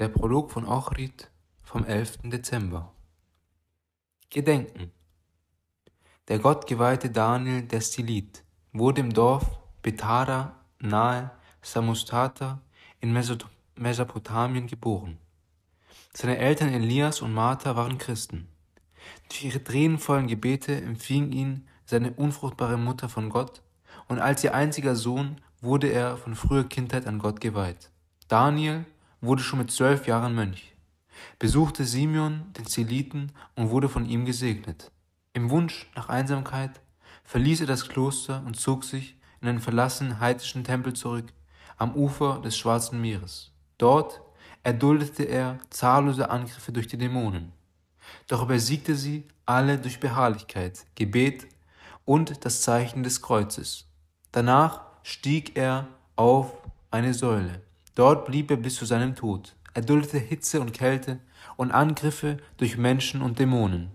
Der Prolog von Ochrid vom 11. Dezember. Gedenken. Der gottgeweihte Daniel der Stilit wurde im Dorf Betara nahe Samustata in Mesopotamien geboren. Seine Eltern Elias und Martha waren Christen. Durch ihre tränenvollen Gebete empfing ihn seine unfruchtbare Mutter von Gott, und als ihr einziger Sohn wurde er von früher Kindheit an Gott geweiht. Daniel wurde schon mit zwölf Jahren Mönch, besuchte Simeon den Zeliten und wurde von ihm gesegnet. Im Wunsch nach Einsamkeit verließ er das Kloster und zog sich in einen verlassenen heidischen Tempel zurück am Ufer des Schwarzen Meeres. Dort erduldete er zahllose Angriffe durch die Dämonen. Doch übersiegte sie alle durch Beharrlichkeit, Gebet und das Zeichen des Kreuzes. Danach stieg er auf eine Säule Dort blieb er bis zu seinem Tod. Er duldete Hitze und Kälte und Angriffe durch Menschen und Dämonen.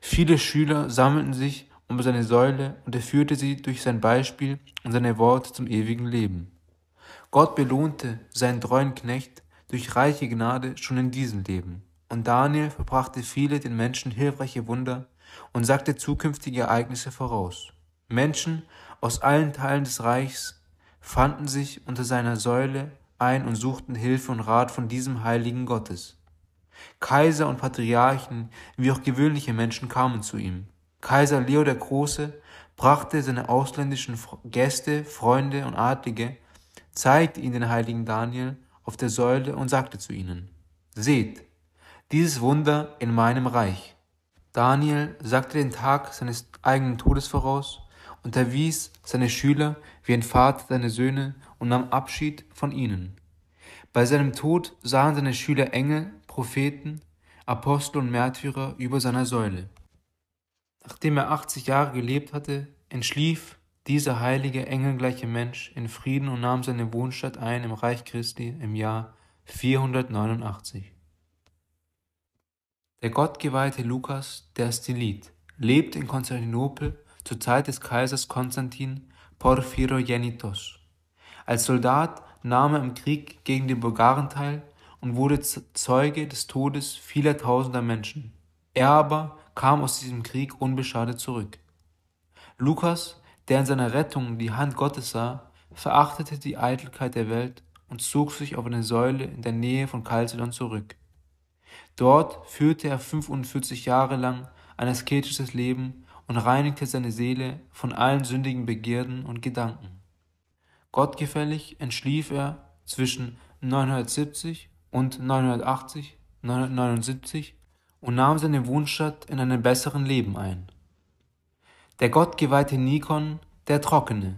Viele Schüler sammelten sich um seine Säule und er führte sie durch sein Beispiel und seine Worte zum ewigen Leben. Gott belohnte seinen treuen Knecht durch reiche Gnade schon in diesem Leben. Und Daniel verbrachte viele den Menschen hilfreiche Wunder und sagte zukünftige Ereignisse voraus. Menschen aus allen Teilen des Reichs fanden sich unter seiner Säule ein und suchten Hilfe und Rat von diesem Heiligen Gottes. Kaiser und Patriarchen wie auch gewöhnliche Menschen kamen zu ihm. Kaiser Leo der Große brachte seine ausländischen Gäste, Freunde und Adlige, zeigte ihnen den heiligen Daniel auf der Säule und sagte zu ihnen, Seht, dieses Wunder in meinem Reich. Daniel sagte den Tag seines eigenen Todes voraus erwies seine Schüler wie ein Vater seine Söhne und nahm Abschied von ihnen. Bei seinem Tod sahen seine Schüler Engel, Propheten, Apostel und Märtyrer über seiner Säule. Nachdem er 80 Jahre gelebt hatte, entschlief dieser heilige, engelgleiche Mensch in Frieden und nahm seine Wohnstatt ein im Reich Christi im Jahr 489. Der gottgeweihte Lukas, der Stilit, lebt in Konstantinopel zur Zeit des Kaisers Konstantin Porphyrogenitos. Als Soldat nahm er im Krieg gegen die Bulgaren teil und wurde Zeuge des Todes vieler tausender Menschen. Er aber kam aus diesem Krieg unbeschadet zurück. Lukas, der in seiner Rettung die Hand Gottes sah, verachtete die Eitelkeit der Welt und zog sich auf eine Säule in der Nähe von Chalcedon zurück. Dort führte er 45 Jahre lang ein asketisches Leben und reinigte seine Seele von allen sündigen Begierden und Gedanken. Gottgefällig entschlief er zwischen 970 und 980, 979 und nahm seine Wohnstadt in einem besseren Leben ein. Der gottgeweihte Nikon, der Trockene,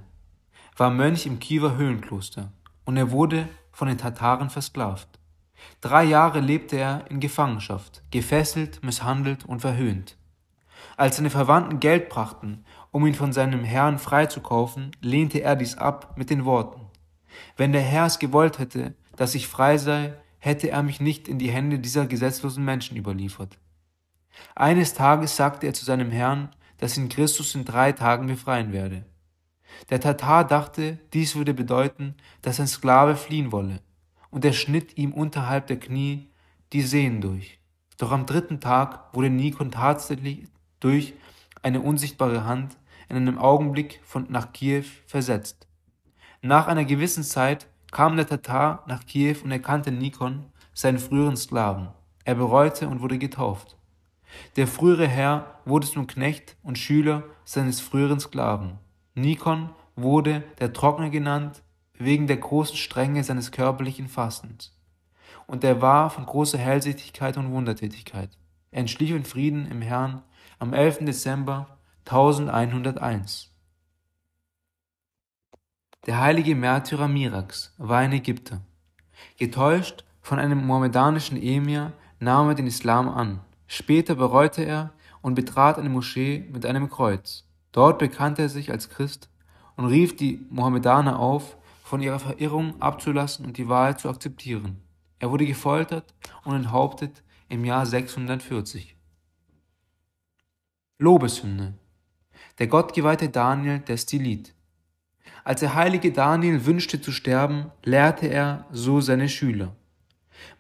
war Mönch im Kiewer Höhlenkloster und er wurde von den Tataren versklavt. Drei Jahre lebte er in Gefangenschaft, gefesselt, misshandelt und verhöhnt. Als seine Verwandten Geld brachten, um ihn von seinem Herrn freizukaufen, lehnte er dies ab mit den Worten, Wenn der Herr es gewollt hätte, dass ich frei sei, hätte er mich nicht in die Hände dieser gesetzlosen Menschen überliefert. Eines Tages sagte er zu seinem Herrn, dass ihn Christus in drei Tagen befreien werde. Der Tatar dachte, dies würde bedeuten, dass ein Sklave fliehen wolle, und er schnitt ihm unterhalb der Knie die Sehnen durch. Doch am dritten Tag wurde Nikon tatsächlich, durch eine unsichtbare Hand in einem Augenblick von nach Kiew versetzt. Nach einer gewissen Zeit kam der Tatar nach Kiew und erkannte Nikon, seinen früheren Sklaven. Er bereute und wurde getauft. Der frühere Herr wurde zum Knecht und Schüler seines früheren Sklaven. Nikon wurde der Trockner genannt, wegen der großen Strenge seines körperlichen Fastens. Und er war von großer Hellsichtigkeit und Wundertätigkeit. Er entschlief in Frieden im Herrn am 11. Dezember 1101. Der heilige Märtyrer Mirax war ein Ägypter. Getäuscht von einem mohammedanischen Emir nahm er den Islam an. Später bereute er und betrat eine Moschee mit einem Kreuz. Dort bekannte er sich als Christ und rief die Mohammedaner auf, von ihrer Verirrung abzulassen und die Wahrheit zu akzeptieren. Er wurde gefoltert und enthauptet im Jahr 640. Lobeshymne. Der gottgeweihte Daniel der Destillit. Als der heilige Daniel wünschte zu sterben, lehrte er so seine Schüler.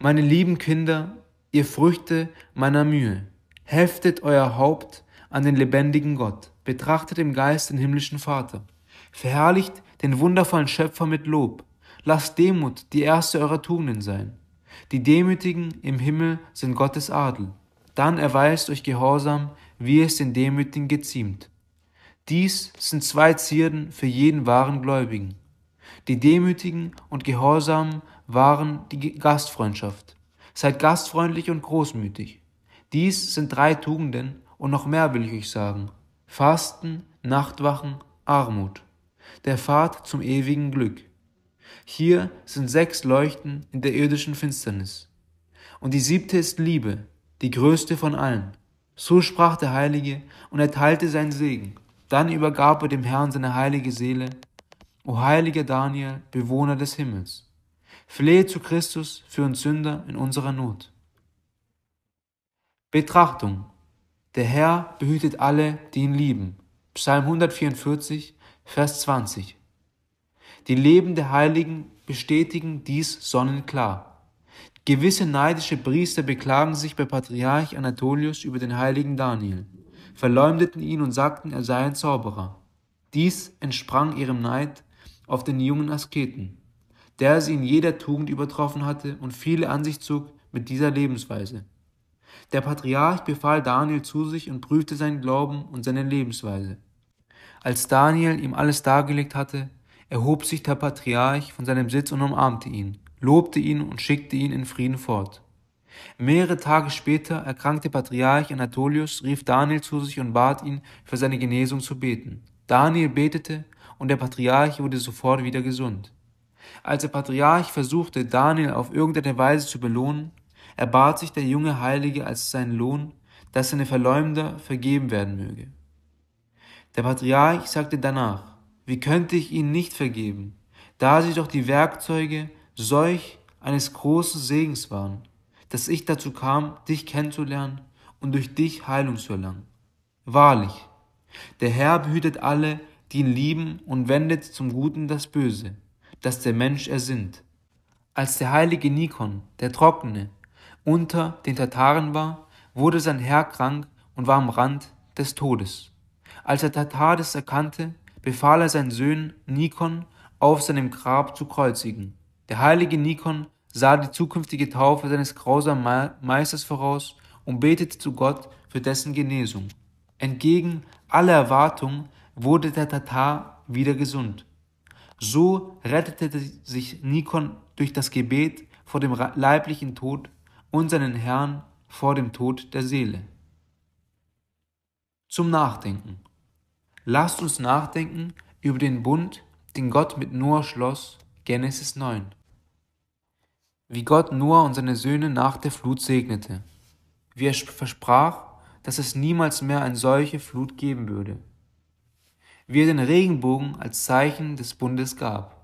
Meine lieben Kinder, ihr Früchte meiner Mühe, heftet euer Haupt an den lebendigen Gott, betrachtet im Geist den himmlischen Vater, verherrlicht den wundervollen Schöpfer mit Lob, lasst Demut die erste eurer Tugenden sein. Die Demütigen im Himmel sind Gottes Adel dann erweist euch Gehorsam, wie es den Demütigen geziemt. Dies sind zwei Zierden für jeden wahren Gläubigen. Die Demütigen und Gehorsamen waren die Gastfreundschaft. Seid gastfreundlich und großmütig. Dies sind drei Tugenden und noch mehr will ich euch sagen. Fasten, Nachtwachen, Armut. Der Pfad zum ewigen Glück. Hier sind sechs Leuchten in der irdischen Finsternis. Und die siebte ist Liebe, die größte von allen. So sprach der Heilige und erteilte seinen Segen. Dann übergab er dem Herrn seine heilige Seele. O heiliger Daniel, Bewohner des Himmels, flehe zu Christus für uns Sünder in unserer Not. Betrachtung. Der Herr behütet alle, die ihn lieben. Psalm 144, Vers 20. Die Leben der Heiligen bestätigen dies sonnenklar. Gewisse neidische Priester beklagen sich bei Patriarch Anatolius über den heiligen Daniel, verleumdeten ihn und sagten, er sei ein Zauberer. Dies entsprang ihrem Neid auf den jungen Asketen, der sie in jeder Tugend übertroffen hatte und viele an sich zog mit dieser Lebensweise. Der Patriarch befahl Daniel zu sich und prüfte seinen Glauben und seine Lebensweise. Als Daniel ihm alles dargelegt hatte, erhob sich der Patriarch von seinem Sitz und umarmte ihn lobte ihn und schickte ihn in Frieden fort. Mehrere Tage später erkrankte Patriarch Anatolius, rief Daniel zu sich und bat ihn, für seine Genesung zu beten. Daniel betete und der Patriarch wurde sofort wieder gesund. Als der Patriarch versuchte, Daniel auf irgendeine Weise zu belohnen, erbat sich der junge Heilige als seinen Lohn, dass seine Verleumder vergeben werden möge. Der Patriarch sagte danach, wie könnte ich ihnen nicht vergeben, da sie doch die Werkzeuge solch eines großen Segens waren, dass ich dazu kam, dich kennenzulernen und durch dich Heilung zu erlangen. Wahrlich, der Herr behütet alle, die ihn lieben und wendet zum Guten das Böse, das der Mensch ersinnt. Als der heilige Nikon, der Trockene, unter den Tataren war, wurde sein Herr krank und war am Rand des Todes. Als der Tatar das erkannte, befahl er seinen Söhnen Nikon auf seinem Grab zu kreuzigen. Der heilige Nikon sah die zukünftige Taufe seines grausamen Meisters voraus und betete zu Gott für dessen Genesung. Entgegen aller Erwartung wurde der Tatar wieder gesund. So rettete sich Nikon durch das Gebet vor dem leiblichen Tod und seinen Herrn vor dem Tod der Seele. Zum Nachdenken. Lasst uns nachdenken über den Bund, den Gott mit Noah schloss, Genesis 9 wie Gott Noah und seine Söhne nach der Flut segnete, wie er versprach, dass es niemals mehr eine solche Flut geben würde, wie er den Regenbogen als Zeichen des Bundes gab.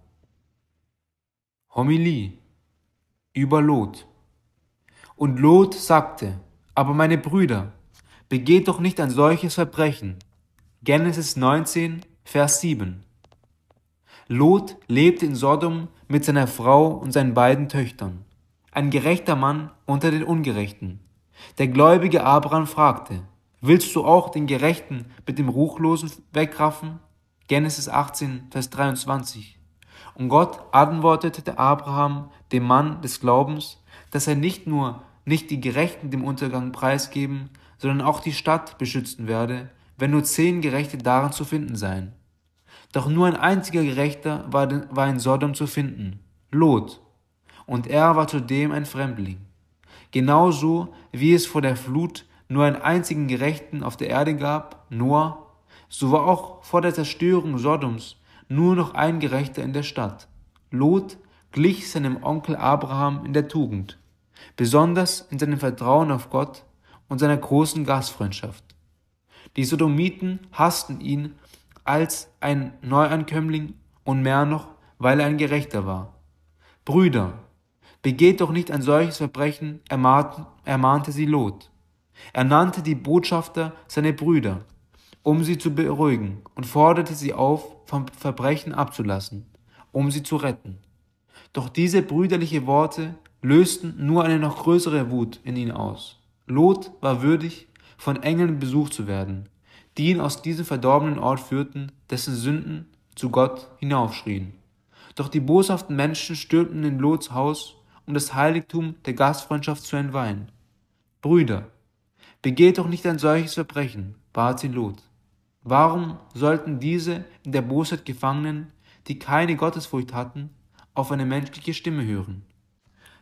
Homilie über Lot. Und Lot sagte, aber meine Brüder, begeht doch nicht ein solches Verbrechen. Genesis 19, Vers 7. Lot lebte in Sodom mit seiner Frau und seinen beiden Töchtern. Ein gerechter Mann unter den Ungerechten. Der gläubige Abraham fragte, willst du auch den Gerechten mit dem Ruchlosen wegraffen? Genesis 18, Vers 23. Und Gott antwortete Abraham, dem Mann des Glaubens, dass er nicht nur nicht die Gerechten dem Untergang preisgeben, sondern auch die Stadt beschützen werde, wenn nur zehn Gerechte darin zu finden seien. Doch nur ein einziger Gerechter war in Sodom zu finden, Lot, und er war zudem ein Fremdling. Genauso wie es vor der Flut nur einen einzigen Gerechten auf der Erde gab, Noah, so war auch vor der Zerstörung Sodoms nur noch ein Gerechter in der Stadt. Lot glich seinem Onkel Abraham in der Tugend, besonders in seinem Vertrauen auf Gott und seiner großen Gastfreundschaft. Die Sodomiten hassten ihn als ein Neuankömmling und mehr noch, weil er ein Gerechter war. Brüder, begeht doch nicht ein solches Verbrechen, ermahnte sie Lot. Er nannte die Botschafter seine Brüder, um sie zu beruhigen, und forderte sie auf, vom Verbrechen abzulassen, um sie zu retten. Doch diese brüderlichen Worte lösten nur eine noch größere Wut in ihn aus. Lot war würdig, von Engeln besucht zu werden, die ihn aus diesem verdorbenen Ort führten, dessen Sünden zu Gott hinaufschrien. Doch die boshaften Menschen stürmten in Lots Haus, um das Heiligtum der Gastfreundschaft zu entweihen. Brüder, begeht doch nicht ein solches Verbrechen, bat sie Lot. Warum sollten diese in der Bosheit Gefangenen, die keine Gottesfurcht hatten, auf eine menschliche Stimme hören?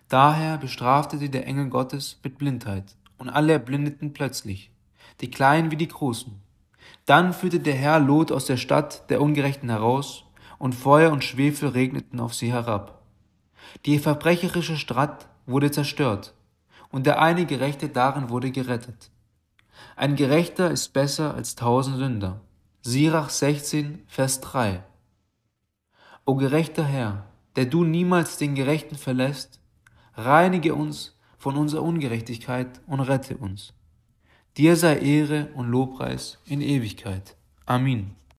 Daher bestrafte sie der Engel Gottes mit Blindheit, und alle erblindeten plötzlich, die Kleinen wie die Großen. Dann führte der Herr Lot aus der Stadt der Ungerechten heraus, und Feuer und Schwefel regneten auf sie herab. Die verbrecherische Stadt wurde zerstört, und der eine Gerechte darin wurde gerettet. Ein Gerechter ist besser als tausend Sünder. Sirach 16, Vers 3. O gerechter Herr, der du niemals den Gerechten verlässt, reinige uns von unserer Ungerechtigkeit und rette uns. Dir sei Ehre und Lobpreis in Ewigkeit. Amin.